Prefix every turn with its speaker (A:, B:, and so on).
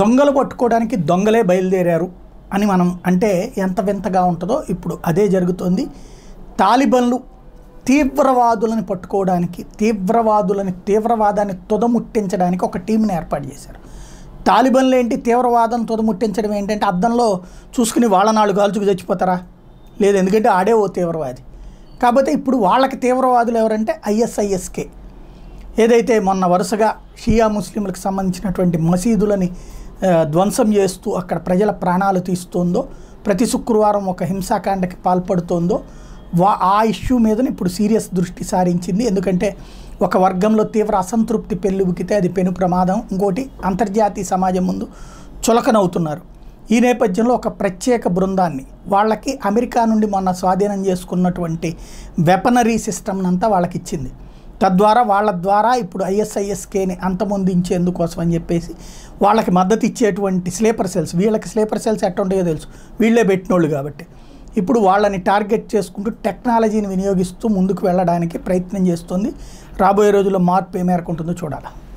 A: దొంగలు పట్టుకోవడానికి దొంగలే బయలుదేరారు అని మనం అంటే ఎంత వింతగా ఉంటుందో ఇప్పుడు అదే జరుగుతుంది తాలిబన్లు తీవ్రవాదులను పట్టుకోవడానికి తీవ్రవాదులని తీవ్రవాదాన్ని తుదముట్టించడానికి ఒక టీంని ఏర్పాటు చేశారు తాలిబన్లు ఏంటి తీవ్రవాదం తుదముట్టించడం ఏంటంటే అద్దంలో చూసుకుని వాళ్ళ నాలుగు గాల్చుకు చచ్చిపోతారా లేదు ఎందుకంటే ఆడే ఓ తీవ్రవాది కాకపోతే ఇప్పుడు వాళ్ళకి తీవ్రవాదులు ఎవరంటే ఐఎస్ఐఎస్కే ఏదైతే మొన్న వరుసగా షియా ముస్లింలకు సంబంధించినటువంటి మసీదులని ధ్వంసం చేస్తూ అక్కడ ప్రజల ప్రాణాలు తీస్తోందో ప్రతి శుక్రవారం ఒక హింసాకాండకి పాల్పడుతోందో వా ఆ ఇష్యూ మీదని ఇప్పుడు సీరియస్ దృష్టి సారించింది ఎందుకంటే ఒక వర్గంలో తీవ్ర అసంతృప్తి పెళ్ళుబుకితే అది పెను ప్రమాదం ఇంకోటి అంతర్జాతీయ సమాజం ముందు చులకనవుతున్నారు ఈ నేపథ్యంలో ఒక ప్రత్యేక బృందాన్ని వాళ్ళకి అమెరికా నుండి మొన్న స్వాధీనం చేసుకున్నటువంటి వెపనరీ సిస్టమ్నంతా వాళ్ళకి ఇచ్చింది తద్వారా వాళ్ళ ద్వారా ఇప్పుడు ఐఎస్ఐఎస్కేని అంతమొందించేందుకోసం అని చెప్పేసి వాళ్ళకి మద్దతు ఇచ్చేటువంటి స్లీపర్ సెల్స్ వీళ్ళకి స్లీపర్ సెల్స్ ఎట్టుంటాయో తెలుసు వీళ్ళే పెట్టినోళ్ళు కాబట్టి ఇప్పుడు వాళ్ళని టార్గెట్ చేసుకుంటూ టెక్నాలజీని వినియోగిస్తూ ముందుకు వెళ్ళడానికి ప్రయత్నం చేస్తుంది రాబోయే రోజుల్లో మార్పు ఏ మేరకు ఉంటుందో చూడాలి